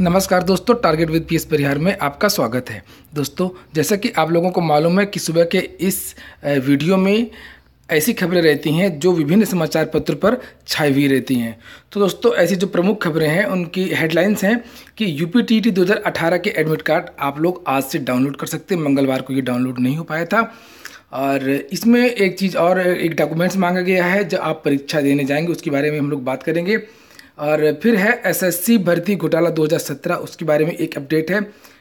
नमस्कार दोस्तों target with PS परिहार में आपका स्वागत है दोस्तों जैसा कि आप लोगों को मालूम है कि सुबह के इस वीडियो में ऐसी खबरें रहती हैं जो विभिन्न समाचार पत्र पर छाई हुई रहती हैं तो दोस्तों ऐसी जो प्रमुख खबरें हैं उनकी हेडलाइंस हैं कि यू पी टी टी दो के एडमिट कार्ड आप लोग आज से डाउनलोड कर सकते हैं मंगलवार को ये डाउनलोड नहीं हो पाया था और इसमें एक चीज़ और एक डॉक्यूमेंट्स मांगा गया है जो आप परीक्षा देने जाएंगे उसके बारे में हम लोग बात करेंगे और फिर है एसएससी भर्ती घोटाला 2017 उसके बारे में एक अपडेट है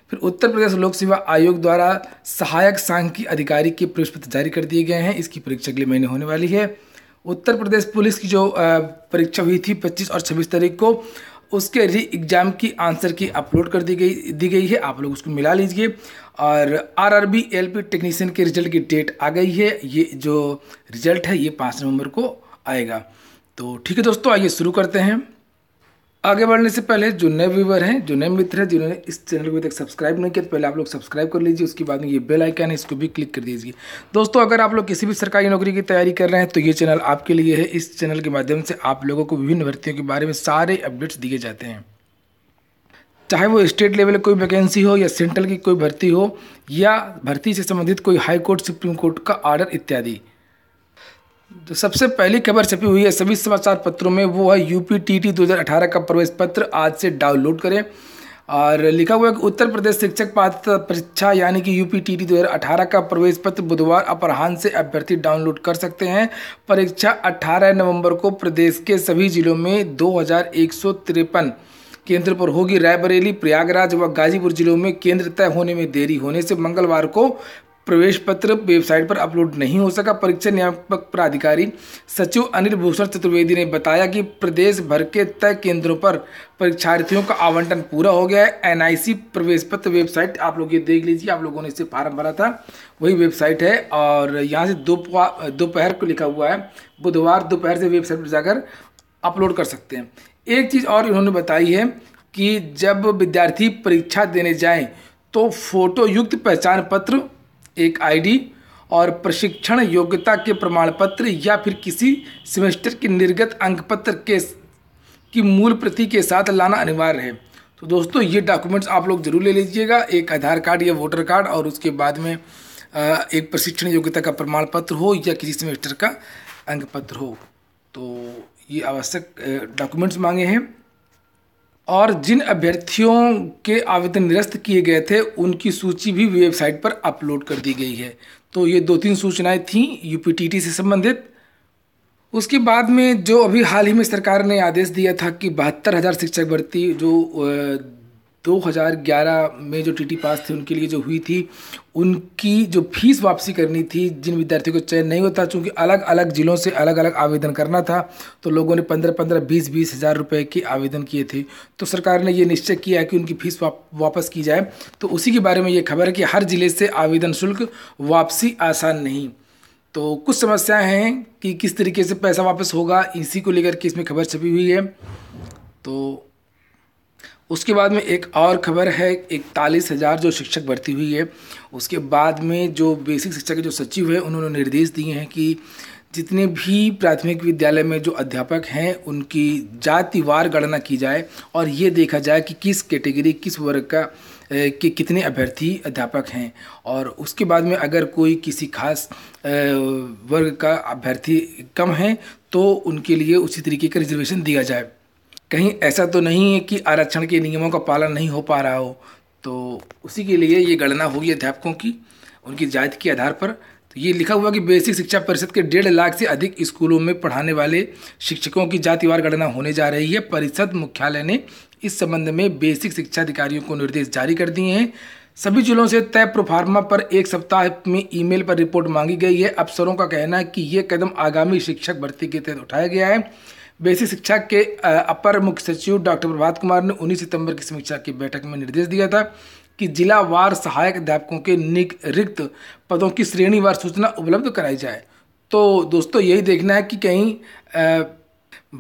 फिर उत्तर प्रदेश लोक सेवा आयोग द्वारा सहायक सांख्यिकी अधिकारी के प्रवेश पत्र जारी कर दिए गए हैं इसकी परीक्षा अगले महीने होने वाली है उत्तर प्रदेश पुलिस की जो परीक्षा हुई थी 25 और 26 तारीख को उसके री एग्ज़ाम की आंसर की अपलोड कर दी गई दी गई है आप लोग उसको मिला लीजिए और R R B L P technician के रिजल्ट की डेट आ गई है ये जो रिजल्ट है ये पाँच नवंबर को आएगा तो ठीक है दोस्तों आइए शुरू करते हैं आगे बढ़ने से पहले जो नए व्यूवर हैं जो नए मित्र हैं जिन्होंने इस चैनल को अभी तक सब्सक्राइब नहीं किया तो पहले आप लोग सब्सक्राइब कर लीजिए उसके बाद में ये बेल आइकन है इसको भी क्लिक कर दीजिए दोस्तों अगर आप लोग किसी भी सरकारी नौकरी की तैयारी कर रहे हैं तो ये चैनल आपके लिए है इस चैनल के माध्यम से आप लोगों को विभिन्न भर्तियों के बारे में सारे अपडेट्स दिए जाते हैं चाहे वो स्टेट लेवल कोई वैकेंसी हो या सेंट्रल की कोई भर्ती हो या भर्ती से संबंधित कोई हाई कोर्ट सुप्रीम कोर्ट का आर्डर इत्यादि तो सबसे पहली खबर छपी हुई है सभी समाचार पत्रों में वो है यूपी टी टी दो का प्रवेश पत्र आज से डाउनलोड करें और लिखा हुआ है कि उत्तर प्रदेश शिक्षक पात्रता परीक्षा यानी कि यू पी टी टी दो हज़ार अठारह का प्रवेश पत्र बुधवार अपराह्न से अभ्यर्थी डाउनलोड कर सकते हैं परीक्षा 18 नवंबर को प्रदेश के सभी जिलों में दो हज़ार एक सौ तिरपन पर होगी रायबरेली प्रयागराज व गाजीपुर जिलों में केंद्र तय होने में देरी होने से मंगलवार को प्रवेश पत्र वेबसाइट पर अपलोड नहीं हो सका परीक्षा नियामक प्राधिकारी सचिव अनिल भूषण चतुर्वेदी ने बताया कि प्रदेश भर के तय केंद्रों पर परीक्षार्थियों का आवंटन पूरा हो गया है एनआईसी प्रवेश पत्र वेबसाइट आप लोग ये देख लीजिए आप लोगों ने इससे फार्म भरा था वही वेबसाइट है और यहाँ से दोपहर को लिखा हुआ है बुधवार दोपहर से वेबसाइट पर जाकर अपलोड कर सकते हैं एक चीज़ और इन्होंने बताई है कि जब विद्यार्थी परीक्षा देने जाएं तो फोटो युक्त पहचान पत्र एक आईडी और प्रशिक्षण योग्यता के प्रमाण पत्र या फिर किसी सेमेस्टर के निर्गत अंक पत्र के की मूल प्रति के साथ लाना अनिवार्य है तो दोस्तों ये डॉक्यूमेंट्स आप लोग जरूर ले लीजिएगा एक आधार कार्ड या वोटर कार्ड और उसके बाद में एक प्रशिक्षण योग्यता का प्रमाण पत्र हो या किसी सेमेस्टर का अंक पत्र हो तो ये आवश्यक डॉक्यूमेंट्स मांगे हैं और जिन अभ्यर्थियों के आवेदन निरस्त किए गए थे उनकी सूची भी वेबसाइट पर अपलोड कर दी गई है तो ये दो तीन सूचनाएं थीं यूपीटीटी से संबंधित उसके बाद में जो अभी हाल ही में सरकार ने आदेश दिया था कि बहत्तर हज़ार शिक्षक भर्ती जो 2011 में जो टीटी पास थे उनके लिए जो हुई थी उनकी जो फीस वापसी करनी थी जिन विद्यार्थियों को चयन नहीं होता चूँकि अलग अलग ज़िलों से अलग अलग आवेदन करना था तो लोगों ने पंद्रह पंद्रह बीस बीस हज़ार रुपये के आवेदन किए थे तो सरकार ने ये निश्चय किया है कि उनकी फीस वाप, वापस की जाए तो उसी के बारे में ये खबर है कि हर ज़िले से आवेदन शुल्क वापसी आसान नहीं तो कुछ समस्याएं हैं कि किस तरीके से पैसा वापस होगा इसी को लेकर के इसमें खबर छपी हुई है तो उसके बाद में एक और खबर है इकतालीस हज़ार जो शिक्षक भर्ती हुई है उसके बाद में जो बेसिक शिक्षा के जो सचिव है उन्होंने निर्देश दिए हैं कि जितने भी प्राथमिक विद्यालय में जो अध्यापक हैं उनकी जातिवार गणना की जाए और ये देखा जाए कि किस कैटेगरी किस वर्ग का के कितने अभ्यर्थी अध्यापक हैं और उसके बाद में अगर कोई किसी खास वर्ग का अभ्यर्थी कम है तो उनके लिए उसी तरीके का रिजर्वेशन दिया जाए कहीं ऐसा तो नहीं है कि आरक्षण के नियमों का पालन नहीं हो पा रहा हो तो उसी के लिए ये गणना होगी अध्यापकों की उनकी जाति के आधार पर तो ये लिखा हुआ कि बेसिक शिक्षा परिषद के डेढ़ लाख से अधिक स्कूलों में पढ़ाने वाले शिक्षकों की जातिवार गणना होने जा रही है परिषद मुख्यालय ने इस संबंध में बेसिक शिक्षा अधिकारियों को निर्देश जारी कर दिए हैं सभी जिलों से तय प्रोफार्मा पर एक सप्ताह में ईमेल पर रिपोर्ट मांगी गई है अफसरों का कहना है कि ये कदम आगामी शिक्षक भर्ती के तहत उठाया गया है बेसिक शिक्षा के अपर मुख्य सचिव डॉक्टर प्रभात कुमार ने 19 सितंबर की समीक्षा की बैठक में निर्देश दिया था कि जिलावार सहायक अध्यापकों के रिक्त पदों की श्रेणीवार सूचना उपलब्ध कराई जाए तो दोस्तों यही देखना है कि कहीं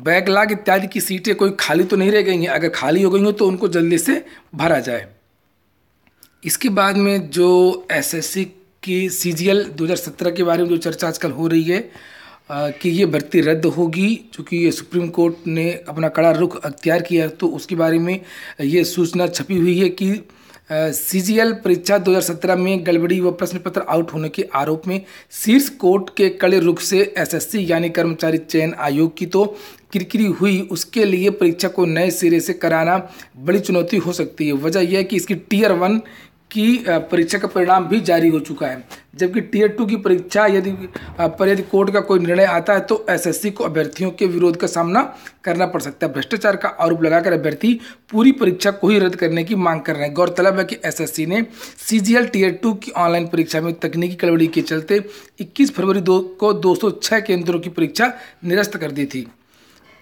बैकलाग इत्यादि की सीटें कोई खाली तो नहीं रह गई हैं अगर खाली हो गई हो तो उनको जल्दी से भरा जाए इसके बाद में जो एसएससी की सीजीएल 2017 के बारे में जो चर्चा आजकल हो रही है कि ये भर्ती रद्द होगी चूँकि ये सुप्रीम कोर्ट ने अपना कड़ा रुख अख्तियार किया तो उसके बारे में ये सूचना छपी हुई है कि एल परीक्षा 2017 में गड़बड़ी व प्रश्न पत्र आउट होने के आरोप में शीर्ष कोर्ट के कड़े रुख से एसएससी यानी कर्मचारी चयन आयोग की तो किरकिरी हुई उसके लिए परीक्षा को नए सिरे से कराना बड़ी चुनौती हो सकती है वजह यह है कि इसकी टीयर वन की परीक्षा का परिणाम भी जारी हो चुका है जबकि टीयर टू की परीक्षा यदि पर यदि कोर्ट का कोई निर्णय आता है तो एसएससी को अभ्यर्थियों के विरोध का सामना करना पड़ सकता है भ्रष्टाचार का आरोप लगाकर अभ्यर्थी पूरी परीक्षा को ही रद्द करने की मांग कर रहे हैं गौरतलब है कि एसएससी ने सीजीएल टीयर टू की ऑनलाइन परीक्षा में तकनीकी गड़बड़ी के चलते 21 फरवरी दो को 206 केंद्रों की परीक्षा निरस्त कर दी थी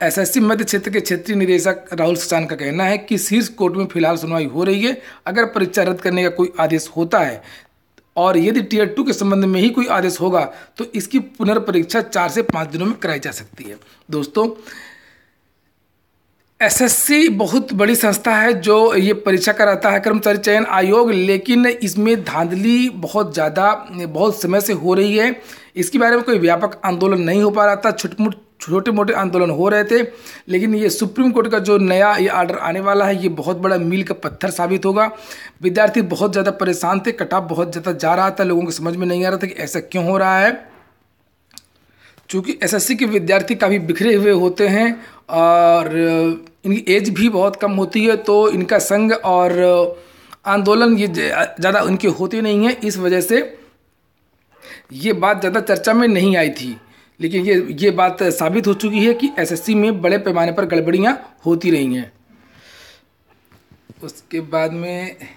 एसएससी मध्य क्षेत्र के क्षेत्रीय निदेशक राहुल सचान का कहना है कि शीर्ष कोर्ट में फिलहाल सुनवाई हो रही है अगर परीक्षा रद्द करने का कोई आदेश होता है और यदि टीयर टू के संबंध में ही कोई आदेश होगा तो इसकी पुनर्परीक्षा चार से पाँच दिनों में कराई जा सकती है दोस्तों एसएससी बहुत बड़ी संस्था है जो ये परीक्षा कराता है कर्मचारी चयन आयोग लेकिन इसमें धांधली बहुत ज़्यादा बहुत समय से हो रही है इसके बारे में कोई व्यापक आंदोलन नहीं हो पा रहा था छुटमुट छोटे मोटे आंदोलन हो रहे थे लेकिन ये सुप्रीम कोर्ट का जो नया ये आर्डर आने वाला है ये बहुत बड़ा मील का पत्थर साबित होगा विद्यार्थी बहुत ज़्यादा परेशान थे कटाव बहुत ज़्यादा जा रहा था लोगों को समझ में नहीं आ रहा था कि ऐसा क्यों हो रहा है चूँकि एसएससी के विद्यार्थी काफ़ी बिखरे हुए होते हैं और इनकी एज भी बहुत कम होती है तो इनका संग और आंदोलन ये ज़्यादा उनके होते नहीं है इस वजह से ये बात ज़्यादा चर्चा में नहीं आई थी लेकिन ये ये बात साबित हो चुकी है कि एसएससी में बड़े पैमाने पर गड़बड़ियाँ होती रही हैं उसके बाद में